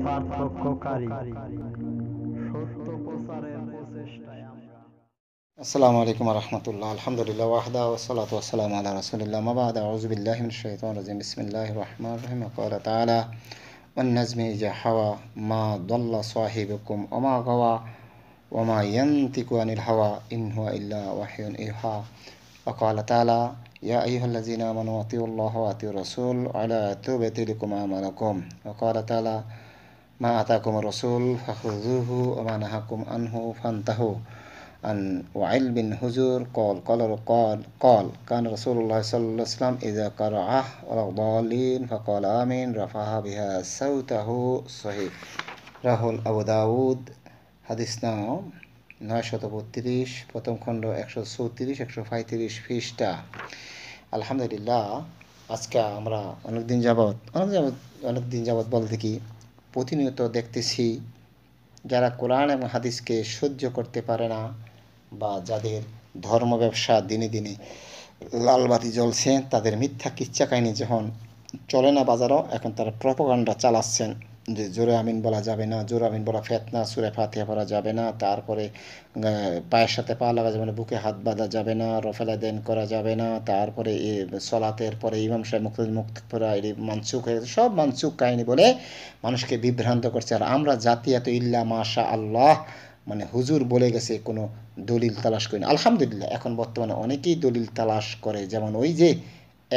ورحمة الله الحمد لله وحده والصلاة والسلام على رسول الله ما بعد أعوذ بالله من الشيطان الرجيم بسم الله الرحمن الرحيم قال تعالى والنجم إذا حوى ما ضل صاحبكم وما غوى وما ينطق عن الهوى إن هو إلا وحي يوحى وقال تعالى يا أيها الذين آمنوا أطيعوا الله وأطيعوا الرسول على توبة لكم أعمالكم وقال تعالى মা আতাকুম রসুল ফাহুজুহু ওমান হাকুম আনহু ফান্তাহু আন ওয়াইল বিন হুজুর কল কলর কল কল কান রসুল্লাহ সাল্লাম ইজা কর আহ ওলাউদ্দিন ফকল আমিন রফাহা বিহা সৌতাহু সহিব রাহুল আবু দাউদ হাদিস নাও নয় শত বত্রিশ প্রথম খণ্ড একশো চৌত্রিশ একশো পঁয়ত্রিশ ফিসটা আলহামদুলিল্লাহ আজকে আমরা অনেক দিন যাবৎ অনেক যাবৎ অনেক দিন যাবৎ বলতে কি প্রতিনিয়ত দেখতেছি যারা কোরআন এবং হাদিসকে সহ্য করতে পারে না বা যাদের ধর্ম ব্যবসা দিনে দিনে লালবাতি জ্বলছে তাদের মিথ্যা কিচ্ছা কাহিনী যখন চলে না বাজারও এখন তারা প্রপোকাণ্ডা চালাচ্ছেন যে জোরে আমিন বলা যাবে না জোরে আমিন বলা ফেতনা সুরে ফাতিহা পড়া যাবে না তারপরে পায়ের সাথে পা লাগা যাবে না বুকে হাত বাঁধা যাবে না রফেলা দেন করা যাবে না তারপরে সলাতের পরে ইমাম সাহেব মুক্ত মুক্ত এটি মানসুক হয়ে গেছে সব মানসুক কাহিনী বলে মানুষকে বিভ্রান্ত করছে আর আমরা জাতি এত ইল্লা মাশা আল্লাহ মানে হুজুর বলে গেছে কোনো দলিল তালাশ করি না আলহামদুলিল্লাহ এখন বর্তমানে অনেকেই দলিল তালাশ করে যেমন ওই যে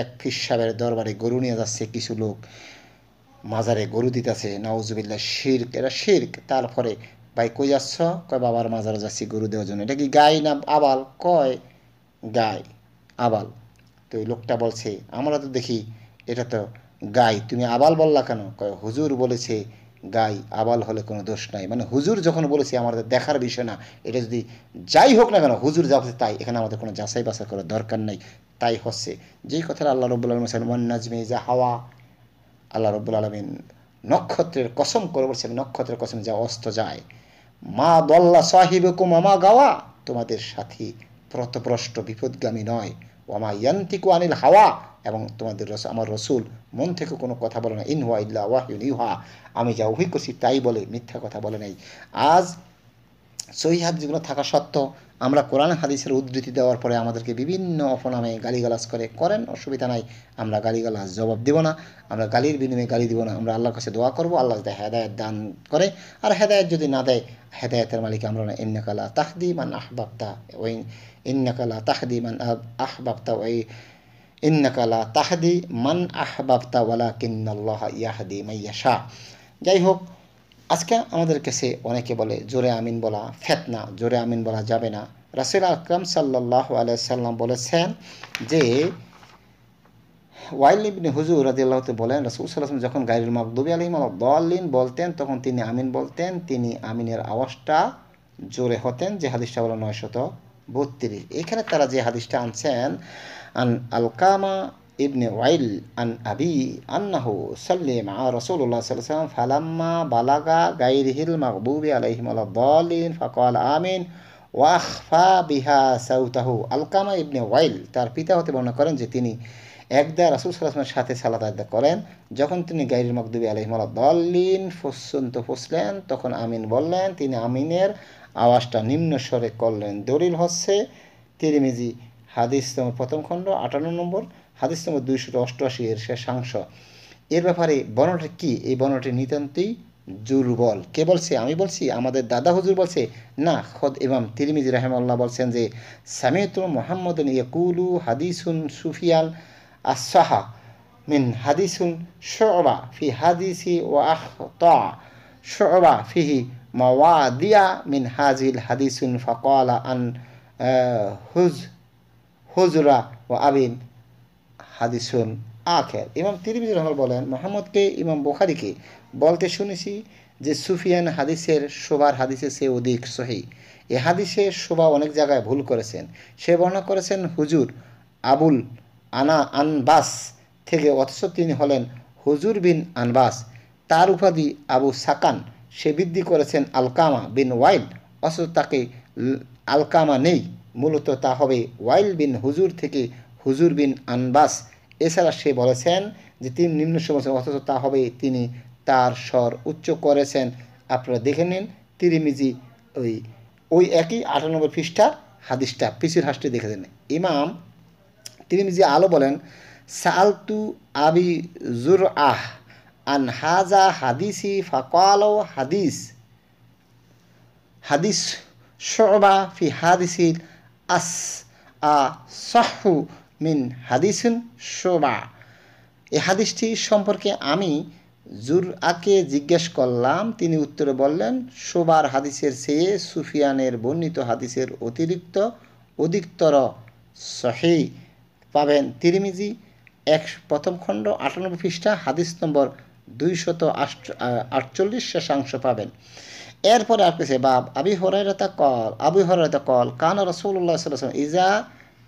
এক ফিস সাহেবের দরবারে গরু নিয়ে যাচ্ছে কিছু লোক মাজারে গরু দিতেছে নওয়াজুবিল্লা শির্ক এটা শির্ক তারপরে ভাই কই যাচ্ছ কয় বাবার মাজারে যাচ্ছি গরু দেওয়ার জন্য এটা কি গাই না আবাল কয় গাই আবাল তো ওই লোকটা বলছে আমরা তো দেখি এটা তো গাই তুমি আবাল বললা কেন কয় হুজুর বলেছে গাই আবাল হলে কোনো দোষ নাই মানে হুজুর যখন বলেছে আমাদের দেখার বিষয় না এটা যদি যাই হোক না কেন হুজুর যা হচ্ছে তাই এখানে আমাদের কোনো যাচাই বাছাই করার দরকার নাই তাই হচ্ছে যেই কথাটা আল্লাহ রবুল্লাহ সাল্লাম নাজমে যা হাওয়া আল্লাহ রব্বুল আলমিন নক্ষত্রের কসম করে বলছেন নক্ষত্রের কসম যা অস্ত যায় মা দল্লা সাহিব মামা গাওয়া তোমাদের সাথী প্রতপ্রষ্ট বিপদগামী নয় ওমা ইয়ান্তিকু আনিল হাওয়া এবং তোমাদের রস আমার রসুল মন থেকে কোনো কথা বলে না ইনহুয়া ইল্লা ওয়াহিউন ইহা আমি যা অভিজ্ঞ তাই বলে মিথ্যা কথা বলে নাই আজ সহি যেগুলো থাকা সত্ত্বেও আমরা কোরআন হাদিসের উদ্ধৃতি দেওয়ার পরে আমাদেরকে বিভিন্ন অপনামে গালিগালাজ করে করেন অসুবিধা নাই আমরা গালিগালাজ জবাব দেব না আমরা গালির বিনিময়ে গালি দিব না আমরা আল্লাহর কাছে দোয়া করবো আল্লাহ যাতে হেদায়ত দান করে আর হেদায়ত যদি না দেয় হেদায়তের মালিক আমরা না ইন্নাকালা তাহদি মান আহবাবতা ওই ইন্নাকালা তাহদি মান আহবাবতা ওই ইন্নাকালা তাহদি মান আহবাবতা ওয়ালা কিন্নাল্লাহ ইয়াহদি মাইয়া শাহ যাই হোক আজকে আমাদের কাছে অনেকে বলে জোরে আমিন বলা ফেতনা জোরে আমিন বলা যাবে না রাসেল আকরাম সাল্লাহ আলাইসাল্লাম বলেছেন যে ওয়াইল ইবনে হুজুর রাজিয়াল্লাহতে বলেন রাসুল সাল্লাম যখন গাইরুল মাকদুবি আলিম আলিন বলতেন তখন তিনি আমিন বলতেন তিনি আমিনের আওয়াজটা জোরে হতেন যে হাদিসটা হলো নয়শত বত্রিশ এখানে তারা যে হাদিসটা আনছেন আন আলকামা ইবনে ওয়াইল আন আবি আন্নাহু সাল্লি মা রসুল্লাহ সাল্লাম ফালাম্মা বালাগা গাইরিহিল মাকবুবি আলাইহিম আলাদ্দালিন ফাকাল আমিন ওয়াহফা বিহা সাউতাহু আলকামা ইবনে ওয়াইল তার পিতা হতে বর্ণনা করেন যে তিনি একদা রাসুল সাল্লামের সাথে সালাত আদা করেন যখন তিনি গাইরির মকদুবি আলহিমাল দল্লিন ফুসন্ত ফুসলেন তখন আমিন বললেন তিনি আমিনের আওয়াজটা নিম্ন স্বরে করলেন দলিল হচ্ছে তিরিমিজি হাদিস প্রথম খণ্ড আটান্ন নম্বর হাদিস নম্বর দুইশো অষ্টআশি এর শেষাংশ এর ব্যাপারে বর্ণনাটা কি এই বর্ণনাটি নিতান্তই দুর্বল কে বলছে আমি বলছি আমাদের দাদা হুজুর বলছে না খদ ইমাম তিরমিজ রাহেমাল্লাহ বলছেন যে সামিয়ত মোহাম্মদ ইয়কুলু হাদিসুন সুফিয়াল আসাহা মিন হাদিসুন শোবা ফি হাদিসি ও আহ শোবা ফিহি মাওয়াদিয়া মিন হাজিল হাদিসুন ফকালা আন হুজ হুজরা ও আবিন হাদিসুন আখের ইমাম তিরমিজুর রহমান বলেন মোহাম্মদকে ইমাম বোখারিকে বলতে শুনেছি যে সুফিয়ান হাদিসের শোভার হাদিসে সে অধিক সহি এ হাদিসে শোভা অনেক জায়গায় ভুল করেছেন সে বর্ণনা করেছেন হুজুর আবুল আনা আনবাস থেকে অথচ তিনি হলেন হুজুর বিন আনবাস তার উপাধি আবু সাকান সে বৃদ্ধি করেছেন আলকামা বিন ওয়াইল অথচ তাকে আলকামা নেই মূলত তা হবে ওয়াইল বিন হুজুর থেকে হুজুর বিন আনবাস এছাড়া সে বলেছেন যে তিনি নিম্ন সমস্যা অথচ তা হবে তিনি তার স্বর উচ্চ করেছেন আপনারা দেখে নিন তিরিমিজি ওই ওই একই আটানব্বই পৃষ্ঠার হাদিসটা পিসির হাসটি দেখে দেন ইমাম তিরিমিজি আলো বলেন সালতু আবি জুর আহ আন হাজা হাদিসি ফাকাল হাদিস হাদিস শোবা ফি হাদিসিল আস আ মিন হাদিসুন শোবা এই হাদিসটি সম্পর্কে আমি জুরআকে জিজ্ঞেস করলাম তিনি উত্তরে বললেন শোবার হাদিসের চেয়ে সুফিয়ানের বর্ণিত হাদিসের অতিরিক্ত অধিকতর সহি পাবেন তিরিমিজি এক প্রথম খণ্ড আটানব্বই পৃষ্ঠা হাদিস নম্বর দুইশত আটচল্লিশ শেষাংশ পাবেন এরপরে আসতেছে বাব আবি হরাইরাতা কল আবি হরাইতা কল কান রসুল্লাহ ইজা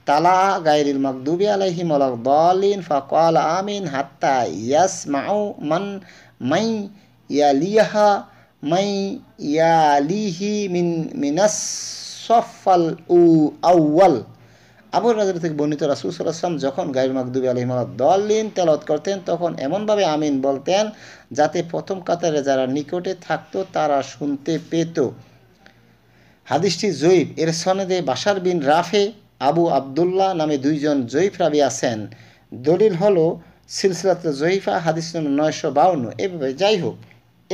তালা গাইরিল মকদুবি আলহি মলক দলিন ফকল আমিন হাত্তা ইয়াস মাউ মান মাই ইয়ালিহা মাই ইয়ালিহি মিন মিনাস সফল উ আউয়াল আবু রাজার থেকে বর্ণিত রাসুল সাল্লাম যখন গাইর মাকদুবি আলহিম দলিন তেলত করতেন তখন এমনভাবে আমিন বলতেন যাতে প্রথম কাতারে যারা নিকটে থাকতো তারা শুনতে পেত হাদিসটি জৈব এর সনেদে বাসার বিন রাফে আবু আবদুল্লাহ নামে দুইজন জয়ীফ রাবি আছেন দলিল হলো সিলসিলাত জয়ীফা হাদিস নম্বর নয়শো বাউন্ন এভাবে যাই হোক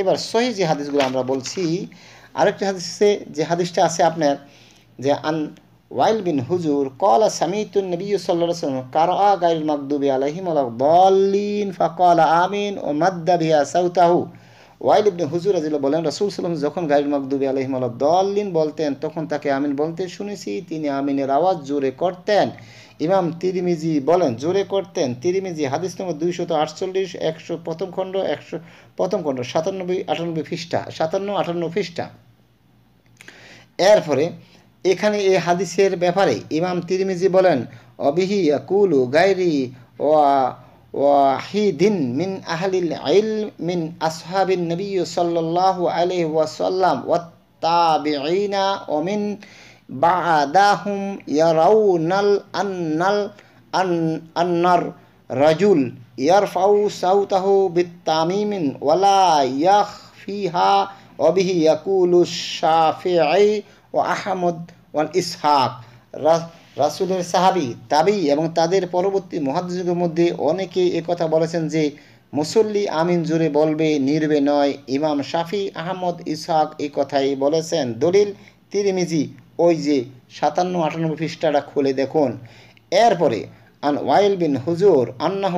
এবার সহি যে হাদিসগুলো আমরা বলছি আরেকটি হাদিসে যে হাদিসটা আছে আপনার যে আন ওয়াইল বিন হুজুর কলা সামিতুন নবী সাল্লাহ কারা গাইল মাকদুবি আলহিম বল্লিন ফকলা আমিন ও মাদ্দাবিয়া সাউতাহু ওয়াইল ইবনে হুজুর আজিল বলেন রাসুল সাল্লাম যখন গাইল মকদুবী আলহিমাল দলিন বলতেন তখন তাকে আমিন বলতে শুনেছি তিনি আমিনের আওয়াজ জোরে করতেন ইমাম তিরিমিজি বলেন জোরে করতেন তিরিমিজি হাদিস নম্বর দুইশত আটচল্লিশ একশো প্রথম খণ্ড একশো প্রথম খণ্ড সাতানব্বই আটানব্বই পৃষ্ঠা সাতান্ন আটান্ন পৃষ্ঠা এরপরে এখানে এই হাদিসের ব্যাপারে ইমাম তিরিমিজি বলেন অবিহি কুলু গাইরি ওয়া واحد من أهل العلم من أصحاب النبي صلى الله عليه وسلم والتابعين ومن بعدهم يرون أن أن الرجل يرفع صوته بالتعميم ولا يخفيها وبه يقول الشافعي وأحمد والإسحاق রাসুলের সাহাবি তাবি এবং তাদের পরবর্তী মহাদ্যুগের মধ্যে অনেকে কথা বলেছেন যে মুসল্লি আমিন জুড়ে বলবে নির্বে নয় ইমাম শাফি আহমদ ইসাক এই কথাই বলেছেন দলিল তিরিমিজি ওই যে সাতান্ন আটানব্বই পৃষ্ঠাটা খুলে দেখুন এরপরে আন ওয়াইল বিন হুজুর আন্নাহ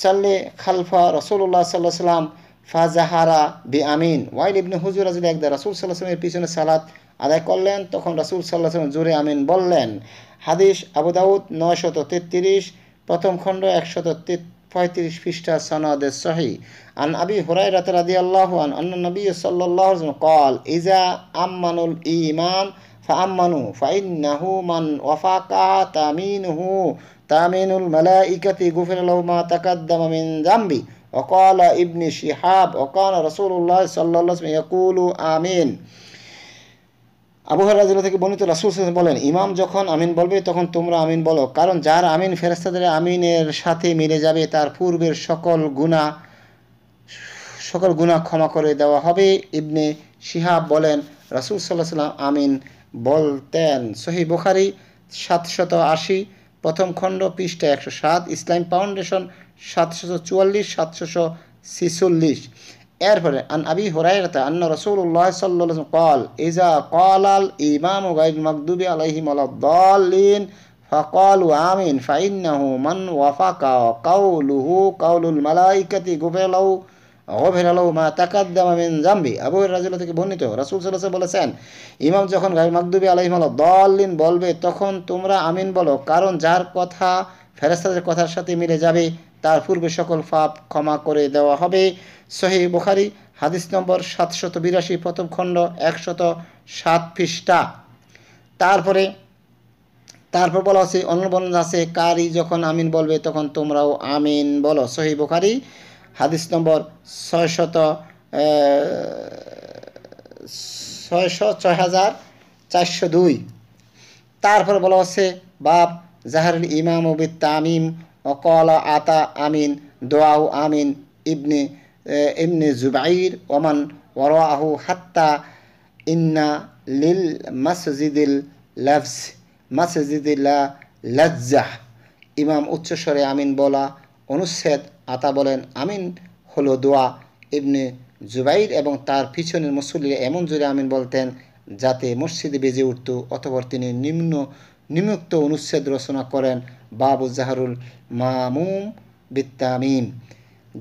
সাল্লে খালফা রসল্লাহ সাল্লাহ সাল্লাম ফাজাহারা বি আমিন ওয়াইল ইবনে হুজুর আজ একদা রাসুল সাল্লাহামের পিছনে সালাত আদায় করলেন তখন রাসুল সাল্লাহাম জুরে আমিন বললেন হাদিস আবুদাউদ নয়শত তেত্রিশ প্রথম খণ্ড একশত পঁয়ত্রিশ পৃষ্ঠা সনদে সহি আন আবি হুরাই রাত রাদি আল্লাহ আন অন্য নবী সাল্লাহ কল ইজা আমানুল ইমান ফাআম্মানু ফাইন্নাহু মান ওয়াফাকা তামিনহু তামিনুল মালাইকাতি গুফির লাহু মা তাকাদ্দামা মিন وقال ابن شهاب وقال رسول الله صلى الله عليه وسلم يقول آمين আবু হরাজুল্লাহ থেকে বর্ণিত রাসুল বলেন ইমাম যখন আমিন বলবে তখন তোমরা আমিন বলো কারণ যার আমিন ফেরস্তাদের আমিনের সাথে মিলে যাবে তার পূর্বের সকল গুণা সকল গুণা ক্ষমা করে দেওয়া হবে ইবনে শিহাব বলেন রাসুল সাল্লাহ সাল্লাম আমিন বলতেন সহি বুখারি সাতশত আশি প্রথম খণ্ড পৃষ্ঠা একশো সাত ইসলাম ফাউন্ডেশন সাতশো চুয়াল্লিশ সাতশোশো ছিচল্লিশ এরপরে আন আবি হরাইরাতা আন্ন রসুল্লাহ সাল্লাম কল ইজা কল আল ইমাম গাইল মকদুবি আলাইহিম আলাদ্দালিন ফকল আমিন ফাইন্নাহু কাউ কাউ লুহু কাউলুল মালাইকাতি গুফেলাউ অগভের আলহ মা তাকাদ্দামা মিন জাম্বি আবুহের রাজুল্লাহ থেকে বর্ণিত রাসুল সাল্লাহ বলেছেন ইমাম যখন গাই মাকদুবি আলহিম আল দলিন বলবে তখন তোমরা আমিন বলো কারণ যার কথা ফেরেস্তাদের কথার সাথে মিলে যাবে তার পূর্বে সকল ফাপ ক্ষমা করে দেওয়া হবে সহি বুখারি হাদিস নম্বর সাতশত বিরাশি প্রথম খণ্ড একশত সাত পৃষ্ঠা তারপরে তারপর বলা আছে অন্য বর্ণনা আছে কারি যখন আমিন বলবে তখন তোমরাও আমিন বলো সহি বুখারি হাদিস নম্বর ছয়শত ছয়শ ছয় হাজার চারশো দুই তারপরে বলা হচ্ছে বাপ জাহারুল ইমাম ওবিদ তামিম অকল আতা আমিন দোয়াউ আমিন ইবনে ইবনে জুবাইর ওমান ওরাহু হাত্তা ইন্না লিল মসজিদুল লফস মাসজিদিল্লা লজ্জাহ ইমাম উচ্চস্বরে আমিন বলা অনুচ্ছেদ আতা বলেন আমিন হলো দোয়া ইবনে জুবাইর এবং তার পিছনের মুসল্লিরা এমন জোরে আমিন বলতেন যাতে মসজিদে বেজে উঠত অথবা তিনি নিম্ন নিমুক্ত অনুচ্ছেদ রচনা করেন বাবু জাহারুল মামুম বিত্তামিম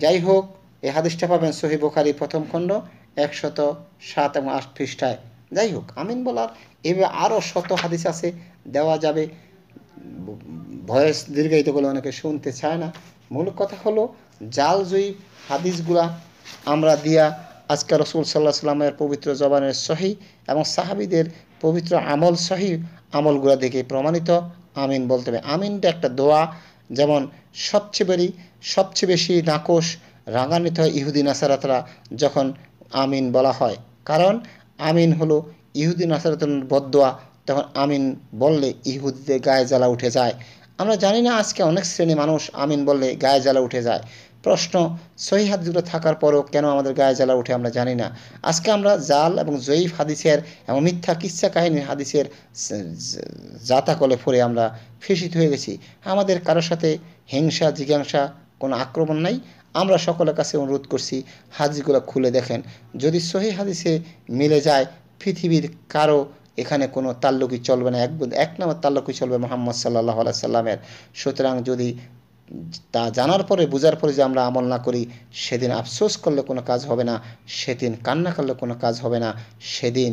যাই হোক এ হাদিসটা পাবেন সহি বোখারি প্রথম খণ্ড একশত সাত এবং আট পৃষ্ঠায় যাই হোক আমিন বলার এভাবে আরও শত হাদিস আছে দেওয়া যাবে ভয়েস দীর্ঘায়িত করলে অনেকে শুনতে চায় না মূল কথা হলো জাল জয়ী হাদিসগুলা আমরা দিয়া আজকে রসুল সাল্লাহ সাল্লামের পবিত্র জবানের সহি এবং সাহাবিদের পবিত্র আমল সহি আমলগুলা দেখে প্রমাণিত আমিন বলতে হবে আমিনটা একটা দোয়া যেমন সবচেয়ে বেশি সবচেয়ে বেশি নাকোশ রাগান্বিত হয় ইহুদি নাসারাতরা যখন আমিন বলা হয় কারণ আমিন হলো ইহুদি নাসারাতের বদোয়া তখন আমিন বললে ইহুদিদের গায়ে জ্বালা উঠে যায় আমরা জানি না আজকে অনেক শ্রেণী মানুষ আমিন বললে গায়ে জ্বালা উঠে যায় প্রশ্ন সহি হাদিসগুলো থাকার পরও কেন আমাদের গায়ে জ্বালা উঠে আমরা জানি না আজকে আমরা জাল এবং জয়ীফ হাদিসের এবং মিথ্যা কিচ্ছা কাহিনীর হাদিসের জাতাকলে ফলে আমরা ফেসিত হয়ে গেছি আমাদের কারোর সাথে হিংসা জিজ্ঞাসা কোনো আক্রমণ নাই আমরা সকলের কাছে অনুরোধ করছি হাদিসগুলো খুলে দেখেন যদি সহি হাদিসে মিলে যায় পৃথিবীর কারো এখানে কোনো তাল্লুকি চলবে না এক এক নম্বর তাল্লুকি চলবে মোহাম্মদ সাল্লাহ আলাই সাল্লামের সুতরাং যদি তা জানার পরে বোঝার পরে যে আমরা আমল না করি সেদিন আফসোস করলে কোনো কাজ হবে না সেদিন কান্না করলে কোনো কাজ হবে না সেদিন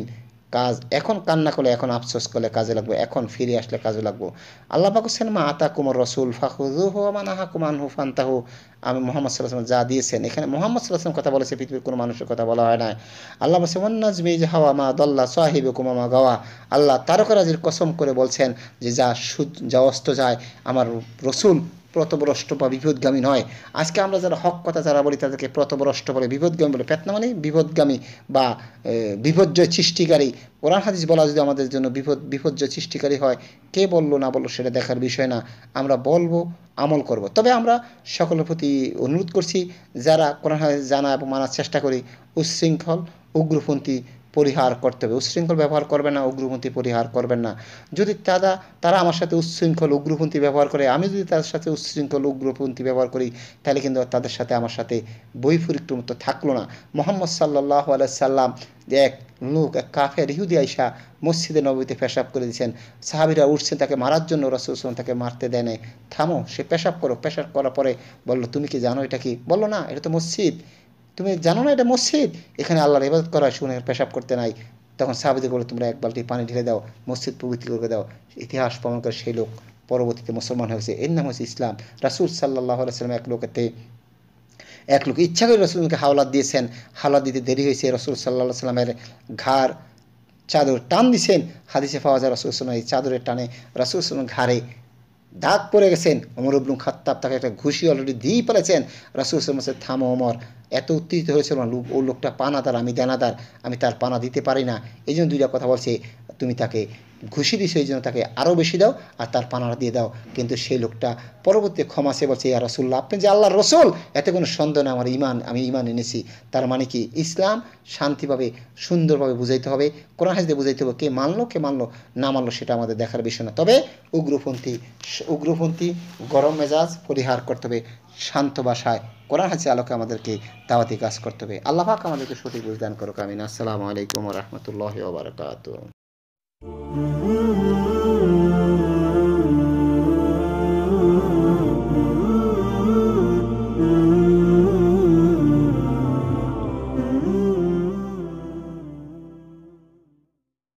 কাজ এখন কান্না করলে এখন আফসোস করলে কাজে লাগবে এখন ফিরে আসলে কাজে লাগবো আল্লাহ পাকুসেন মা আতা কুমার রসুল ফাহুজু হো মানা কুমান হু ফান্তাহু আমি মোহাম্মদ সাল্লাহ যা দিয়েছেন এখানে মোহাম্মদ সাল্লাহ কথা বলেছে পৃথিবীর কোনো মানুষের কথা বলা হয় না আল্লাহ বলছে যে হাওয়া মা দল্লা সাহিব কুমামা গাওয়া আল্লাহ তারকরাজির কসম করে বলছেন যে যা সূর্য যা অস্ত যায় আমার রসুল প্রতবরষ্ট বা বিপদগামী নয় আজকে আমরা যারা হক কথা যারা বলি তাদেরকে প্রতবরষ্ট বলে বিপদগামী বলে পেতনা মানে বিপদগামী বা বিভজ্জয় সৃষ্টিকারী কোরআন হাদিস বলা যদি আমাদের জন্য বিভদ বিভজ্জয় সৃষ্টিকারী হয় কে বললো না বললো সেটা দেখার বিষয় না আমরা বলবো আমল করব। তবে আমরা সকলের প্রতি অনুরোধ করছি যারা কোরআন হাদিস জানা এবং মানার চেষ্টা করি উচ্ছৃঙ্খল উগ্রপন্থী পরিহার করতে হবে উচ্ছৃঙ্খল ব্যবহার করবে না উগ্রপন্থী পরিহার করবেন না যদি তারা তারা আমার সাথে উচ্ছৃঙ্খল উগ্রপন্থী ব্যবহার করে আমি যদি তাদের সাথে উচ্ছৃঙ্খল উগ্রপন্থী ব্যবহার করি তাহলে কিন্তু তাদের সাথে আমার সাথে বৈফরিক মতো থাকলো না মোহাম্মদ সাল্লাহ সাল্লাম এক লোক এক কাফের ইহুদি আইসা মসজিদে নবীতে পেশাব করে দিয়েছেন সাহাবিরা উঠছেন তাকে মারার জন্য রসুল তাকে মারতে দেয় থামো সে পেশাব করো পেশাব করার পরে বললো তুমি কি জানো এটা কি বললো না এটা তো মসজিদ তুমি জানো না এটা মসজিদ এখানে আল্লাহর ইবাদত করা শুনে পেশাব করতে নাই তখন সাহাবিদের বলে তোমরা এক বালতি পানি ঢেলে দাও মসজিদ পবিত্র করে দাও ইতিহাস প্রমাণ করে সেই লোক পরবর্তীতে মুসলমান হয়েছে এর নাম হচ্ছে ইসলাম রাসুল সাল্লাহ আলাইসালাম এক লোকেতে এক লোক ইচ্ছা করে রসুলকে হাওলা দিয়েছেন হাওলা দিতে দেরি হয়েছে রসুল সাল্লাহ সাল্লামের ঘাড় চাদর টান দিছেন হাদিসে পাওয়া যায় রাসুল সাল্লাম এই চাদরের টানে রসুল সাল্লাম ঘাড়ে দাগ পড়ে গেছেন অমর ইবনুল খাত্তাব তাকে একটা ঘুষি অলরেডি দিয়েই ফেলেছেন রাসুল সামসে থামো অমর এত উত্তেজিত হয়েছিল না ও লোকটা পানাদার আমি দানাদার আমি তার পানা দিতে পারি না এই জন্য দুইটা কথা বলছে তুমি তাকে ঘুষি দিয়েছে এই জন্য তাকে আরও বেশি দাও আর তার পানার দিয়ে দাও কিন্তু সেই লোকটা পরবর্তী ক্ষমা সে বলছে ইয়া রসুল্লাহ আপনি যে আল্লাহ রসুল এতে কোনো সন্দেহ না আমার ইমান আমি ইমান এনেছি তার মানে কি ইসলাম শান্তিভাবে সুন্দরভাবে বুঝাইতে হবে কোরআন হাজিতে বুঝাইতে হবে কে মানলো কে মানলো না মানলো সেটা আমাদের দেখার বিষয় না তবে উগ্রপন্থী উগ্রপন্থী গরম মেজাজ পরিহার করতে হবে শান্ত ভাষায় কোরআন হাজি আলোকে আমাদেরকে দাওয়াতি কাজ করতে হবে আল্লাহাক আমাদেরকে সঠিক বুঝদান করুক আমিন আসসালামু আলাইকুম রহমতুল্লাহ Mm-hmm.